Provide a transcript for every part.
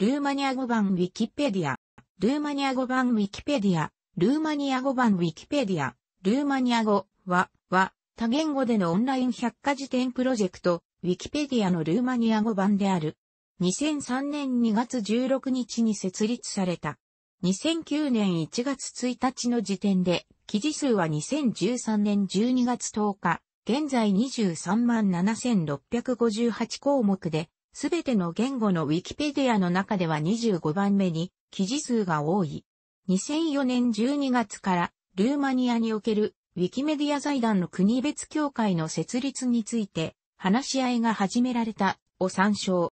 ルーマニア語版ウィキペディア、ルーマニア語版ウィキペディア、ルーマニア語版ウィキペディア、ルーマニア語は、は、多言語でのオンライン百科事典プロジェクト、ウィキペディアのルーマニア語版である。2003年2月16日に設立された。2009年1月1日の時点で、記事数は2013年12月10日、現在23万7658項目で、すべての言語のウィキペディアの中では25番目に記事数が多い。2004年12月からルーマニアにおけるウィキメディア財団の国別協会の設立について話し合いが始められたを参照。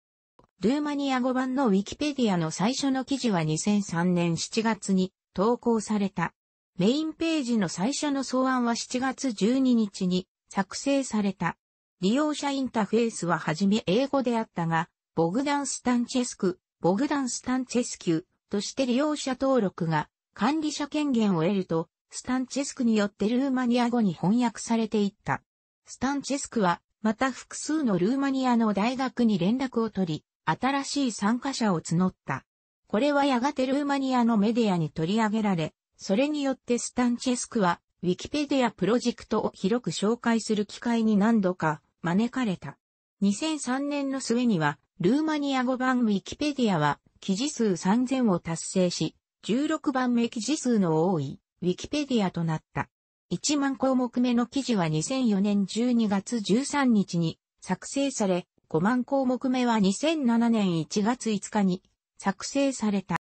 ルーマニア語版のウィキペディアの最初の記事は2003年7月に投稿された。メインページの最初の草案は7月12日に作成された。利用者インタフェースははじめ英語であったが、ボグダン・スタンチェスク、ボグダン・スタンチェスキューとして利用者登録が管理者権限を得ると、スタンチェスクによってルーマニア語に翻訳されていった。スタンチェスクは、また複数のルーマニアの大学に連絡を取り、新しい参加者を募った。これはやがてルーマニアのメディアに取り上げられ、それによってスタンチェスクは、ウィキペディアプロジェクトを広く紹介する機会に何度か招かれた。2003年の末には、ルーマニア語版ウィキペディアは、記事数3000を達成し、16番目記事数の多い、ウィキペディアとなった。1万項目目の記事は2004年12月13日に作成され、5万項目目は2007年1月5日に作成された。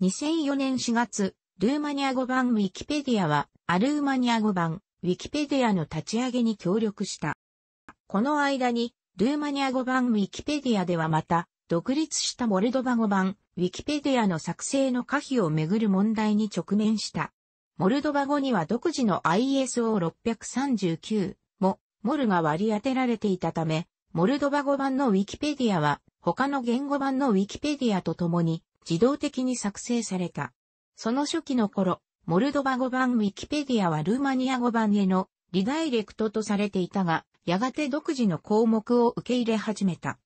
2004年4月、ルーマニア語版ウィキペディアは、アルーマニア語版ウィキペディアの立ち上げに協力した。この間に、ルーマニア語版ウィキペディアではまた、独立したモルドバ語版ウィキペディアの作成の可否をめぐる問題に直面した。モルドバ語には独自の ISO639 も、モルが割り当てられていたため、モルドバ語版のウィキペディアは、他の言語版のウィキペディアと共に自動的に作成された。その初期の頃、モルドバ語版ウィキペディアはルーマニア語版へのリダイレクトとされていたが、やがて独自の項目を受け入れ始めた。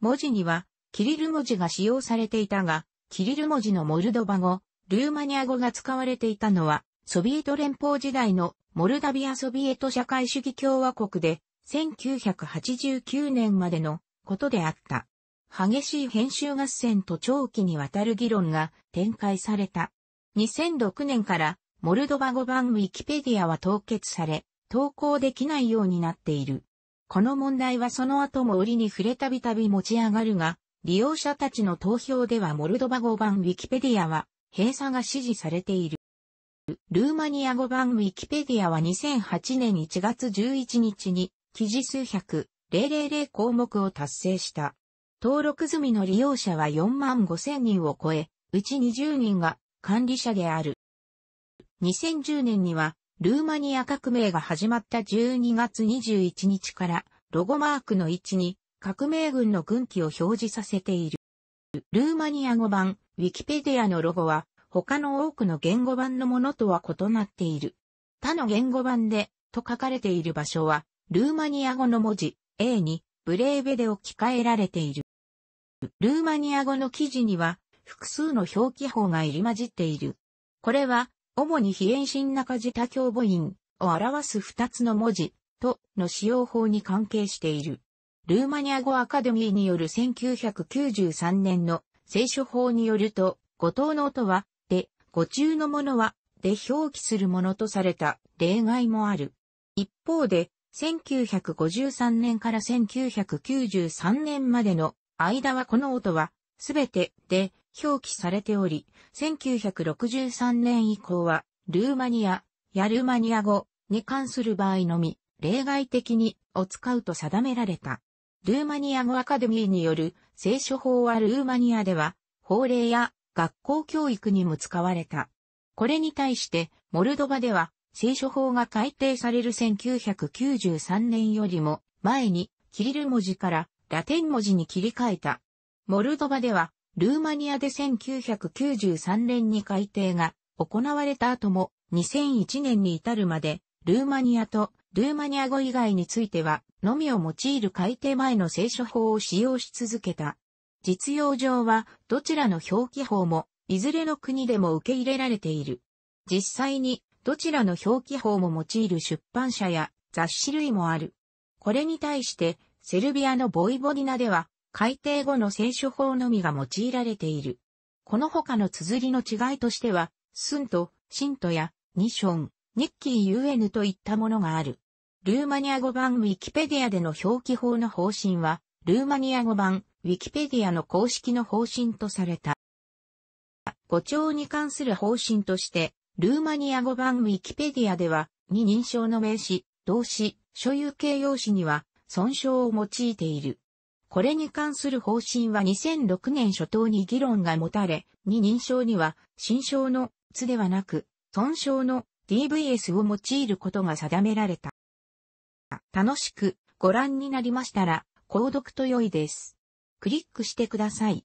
文字には、キリル文字が使用されていたが、キリル文字のモルドバ語、ルーマニア語が使われていたのは、ソビエト連邦時代のモルダビアソビエト社会主義共和国で、1989年までのことであった。激しい編集合戦と長期にわたる議論が展開された。2006年からモルドバ語版ウィキペディアは凍結され、投稿できないようになっている。この問題はその後も折に触れたびたび持ち上がるが、利用者たちの投票ではモルドバ語版ウィキペディアは閉鎖が支持されている。ルーマニア語版ウィキペディアは2008年1月11日に記事数百000項目を達成した。登録済みの利用者は4万5千人を超え、うち20人が管理者である。2010年にはルーマニア革命が始まった12月21日から、ロゴマークの位置に革命軍の軍旗を表示させている。ルーマニア語版、ウィキペディアのロゴは、他の多くの言語版のものとは異なっている。他の言語版で、と書かれている場所は、ルーマニア語の文字、A に、ブレーベで置き換えられている。ルーマニア語の記事には、複数の表記法が入り混じっている。これは、主に非遠心中多教母音を表す二つの文字との使用法に関係している。ルーマニア語アカデミーによる1993年の聖書法によると、五等の音は、で、五中のものは、で表記するものとされた例外もある。一方で、1953年から1993年までの間はこの音は、すべてで表記されており、1963年以降は、ルーマニア、やルーマニア語に関する場合のみ、例外的にを使うと定められた。ルーマニア語アカデミーによる聖書法はルーマニアでは、法令や学校教育にも使われた。これに対して、モルドバでは、聖書法が改定される1993年よりも前に、キリル文字からラテン文字に切り替えた。モルドバでは、ルーマニアで1993年に改定が行われた後も2001年に至るまでルーマニアとルーマニア語以外についてはのみを用いる改定前の聖書法を使用し続けた。実用上はどちらの表記法もいずれの国でも受け入れられている。実際にどちらの表記法も用いる出版社や雑誌類もある。これに対してセルビアのボイボディナでは改定後の選手法のみが用いられている。この他の綴りの違いとしては、スント、シントや、ニション、ニッキー UN といったものがある。ルーマニア語版ウィキペディアでの表記法の方針は、ルーマニア語版ウィキペディアの公式の方針とされた。語調に関する方針として、ルーマニア語版ウィキペディアでは、に認証の名詞、動詞、所有形容詞には、損傷を用いている。これに関する方針は2006年初頭に議論が持たれ、2認証には、新証のつではなく、損傷の DVS を用いることが定められた。楽しくご覧になりましたら、購読と良いです。クリックしてください。